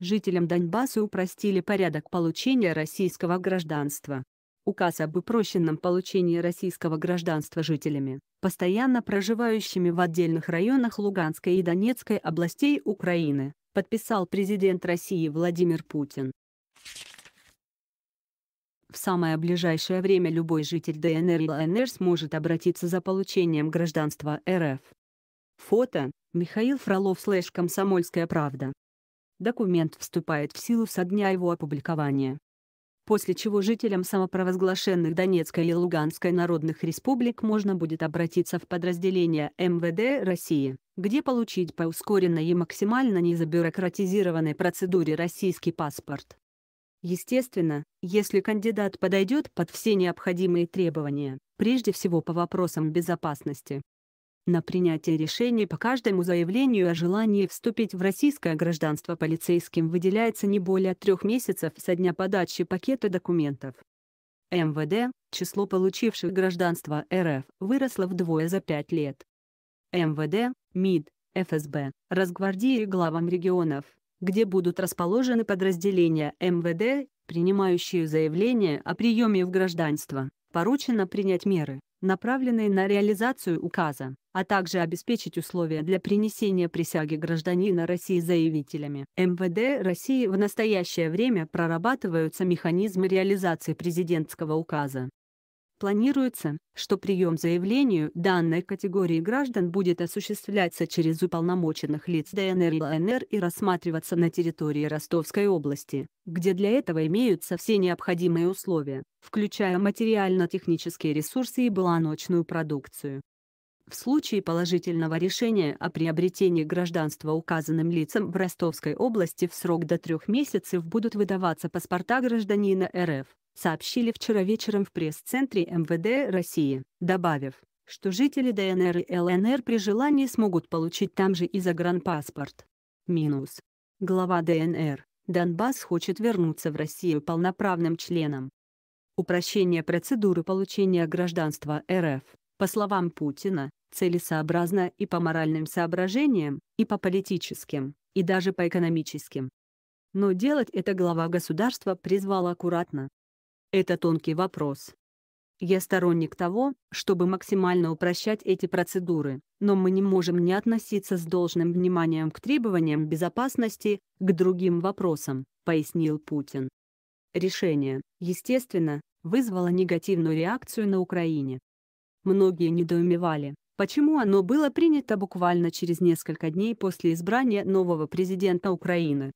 жителям Донбасса упростили порядок получения российского гражданства. Указ об упрощенном получении российского гражданства жителями, постоянно проживающими в отдельных районах Луганской и Донецкой областей Украины, подписал президент России Владимир Путин. В самое ближайшее время любой житель ДНР и ЛНР сможет обратиться за получением гражданства РФ. Фото – Михаил Фролов слэш «Комсомольская правда» документ вступает в силу со дня его опубликования. После чего жителям самопровозглашенных Донецкой и Луганской народных республик можно будет обратиться в подразделение МВД России, где получить по ускоренной и максимально незабюрократизированной процедуре российский паспорт. Естественно, если кандидат подойдет под все необходимые требования, прежде всего по вопросам безопасности, на принятие решений по каждому заявлению о желании вступить в российское гражданство полицейским выделяется не более трех месяцев со дня подачи пакета документов. МВД, число получивших гражданство РФ, выросло вдвое за пять лет. МВД, МИД, ФСБ, Росгвардии и главам регионов, где будут расположены подразделения МВД, принимающие заявление о приеме в гражданство, поручено принять меры, направленные на реализацию указа, а также обеспечить условия для принесения присяги гражданина России заявителями. МВД России в настоящее время прорабатываются механизмы реализации президентского указа, Планируется, что прием заявлению данной категории граждан будет осуществляться через уполномоченных лиц ДНР и ЛНР и рассматриваться на территории Ростовской области, где для этого имеются все необходимые условия, включая материально-технические ресурсы и баланочную продукцию. В случае положительного решения о приобретении гражданства указанным лицам в Ростовской области в срок до трех месяцев будут выдаваться паспорта гражданина РФ, сообщили вчера вечером в пресс-центре МВД России, добавив, что жители ДНР и ЛНР при желании смогут получить там же и загранпаспорт. Минус. Глава ДНР. Донбасс хочет вернуться в Россию полноправным членом. Упрощение процедуры получения гражданства РФ, по словам Путина, целесообразно и по моральным соображениям, и по политическим, и даже по экономическим. Но делать это глава государства призвал аккуратно, это тонкий вопрос. Я сторонник того, чтобы максимально упрощать эти процедуры, но мы не можем не относиться с должным вниманием к требованиям безопасности, к другим вопросам, пояснил Путин. Решение, естественно, вызвало негативную реакцию на Украине. Многие недоумевали, почему оно было принято буквально через несколько дней после избрания нового президента Украины,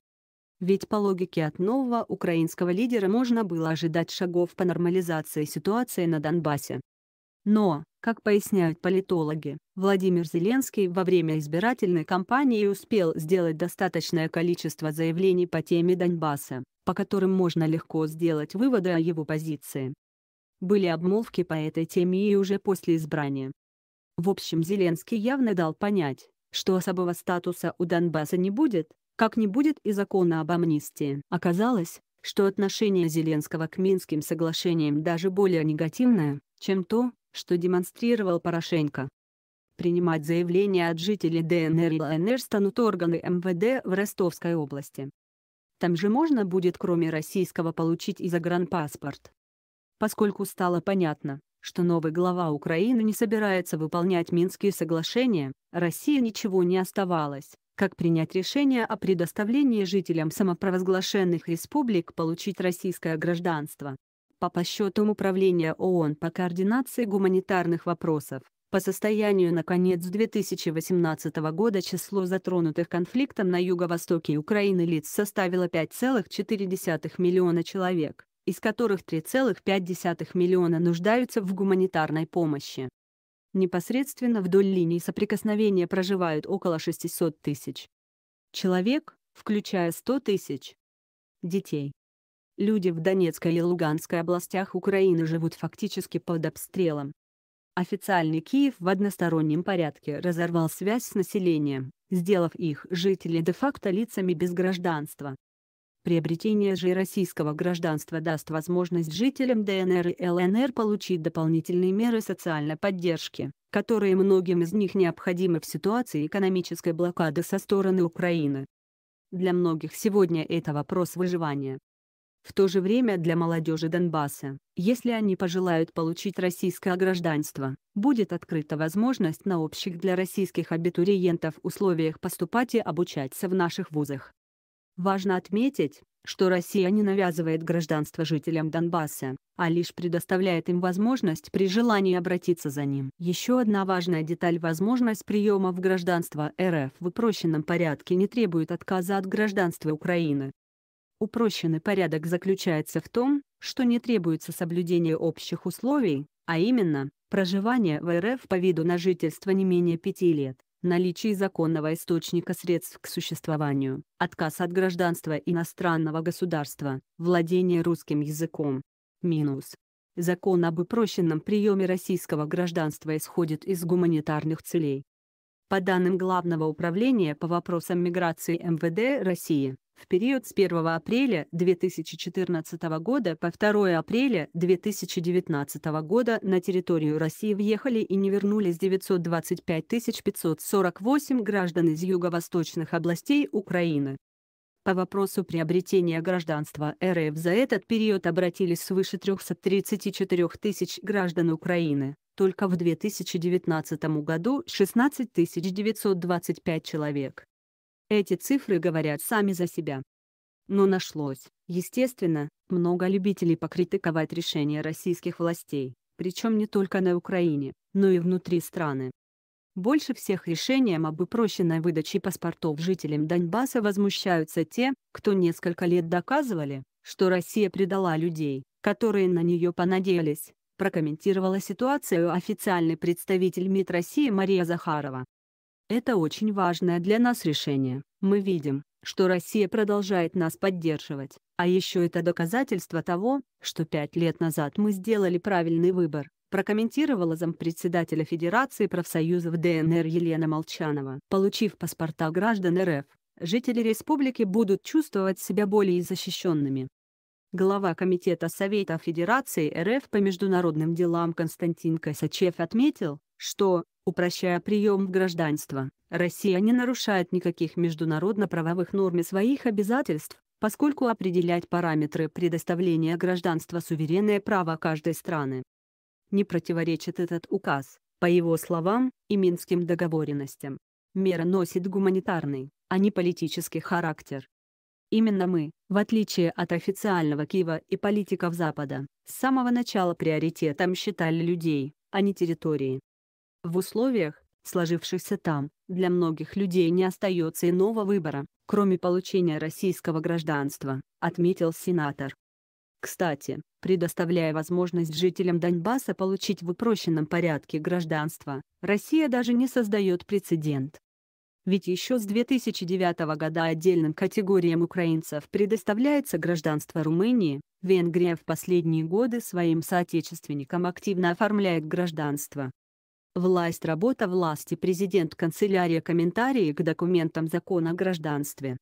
ведь по логике от нового украинского лидера можно было ожидать шагов по нормализации ситуации на Донбассе. Но, как поясняют политологи, Владимир Зеленский во время избирательной кампании успел сделать достаточное количество заявлений по теме Донбасса, по которым можно легко сделать выводы о его позиции. Были обмолвки по этой теме и уже после избрания. В общем Зеленский явно дал понять, что особого статуса у Донбасса не будет, как не будет и закона об амнистии. Оказалось, что отношение Зеленского к Минским соглашениям даже более негативное, чем то, что демонстрировал Порошенко. Принимать заявления от жителей ДНР и ЛНР станут органы МВД в Ростовской области. Там же можно будет кроме российского получить и загранпаспорт. Поскольку стало понятно, что новый глава Украины не собирается выполнять Минские соглашения, России ничего не оставалось, как принять решение о предоставлении жителям самопровозглашенных республик получить российское гражданство. По подсчетам Управления ООН по координации гуманитарных вопросов, по состоянию на конец 2018 года число затронутых конфликтом на юго-востоке Украины лиц составило 5,4 миллиона человек, из которых 3,5 миллиона нуждаются в гуманитарной помощи. Непосредственно вдоль линии соприкосновения проживают около 600 тысяч. Человек, включая 100 тысяч детей. Люди в Донецкой и Луганской областях Украины живут фактически под обстрелом. Официальный Киев в одностороннем порядке разорвал связь с населением, сделав их жителей де-факто лицами без гражданства. Приобретение же российского гражданства даст возможность жителям ДНР и ЛНР получить дополнительные меры социальной поддержки, которые многим из них необходимы в ситуации экономической блокады со стороны Украины. Для многих сегодня это вопрос выживания. В то же время для молодежи Донбасса, если они пожелают получить российское гражданство, будет открыта возможность на общих для российских абитуриентов условиях поступать и обучаться в наших вузах. Важно отметить, что Россия не навязывает гражданство жителям Донбасса, а лишь предоставляет им возможность при желании обратиться за ним. Еще одна важная деталь – возможность приема в гражданство РФ в упрощенном порядке не требует отказа от гражданства Украины. Упрощенный порядок заключается в том, что не требуется соблюдение общих условий, а именно, проживание в РФ по виду на жительство не менее пяти лет, наличие законного источника средств к существованию, отказ от гражданства иностранного государства, владение русским языком. Минус. Закон об упрощенном приеме российского гражданства исходит из гуманитарных целей, по данным Главного управления по вопросам миграции МВД России, в период с 1 апреля 2014 года по 2 апреля 2019 года на территорию России въехали и не вернулись 925 548 граждан из юго-восточных областей Украины. По вопросу приобретения гражданства РФ за этот период обратились свыше 334 тысяч граждан Украины. Только в 2019 году 16 925 человек. Эти цифры говорят сами за себя. Но нашлось, естественно, много любителей покритиковать решения российских властей, причем не только на Украине, но и внутри страны. Больше всех решением об упрощенной выдаче паспортов жителям Донбасса возмущаются те, кто несколько лет доказывали, что Россия предала людей, которые на нее понадеялись, прокомментировала ситуацию официальный представитель МИД России Мария Захарова. «Это очень важное для нас решение. Мы видим, что Россия продолжает нас поддерживать, а еще это доказательство того, что пять лет назад мы сделали правильный выбор», прокомментировала зампредседателя Федерации профсоюзов ДНР Елена Молчанова. Получив паспорта граждан РФ, жители республики будут чувствовать себя более защищенными. Глава Комитета Совета Федерации РФ по международным делам Константин Косачев отметил, что, упрощая прием в гражданство, Россия не нарушает никаких международно-правовых норм и своих обязательств, поскольку определять параметры предоставления гражданства суверенное право каждой страны. Не противоречит этот указ, по его словам, и минским договоренностям. Мера носит гуманитарный, а не политический характер. Именно мы, в отличие от официального Киева и политиков Запада, с самого начала приоритетом считали людей, а не территории. В условиях, сложившихся там, для многих людей не остается иного выбора, кроме получения российского гражданства, отметил сенатор. Кстати, предоставляя возможность жителям Донбасса получить в упрощенном порядке гражданство, Россия даже не создает прецедент. Ведь еще с 2009 года отдельным категориям украинцев предоставляется гражданство Румынии, Венгрия в последние годы своим соотечественникам активно оформляет гражданство. Власть работа власти президент канцелярия комментарии к документам закона о гражданстве.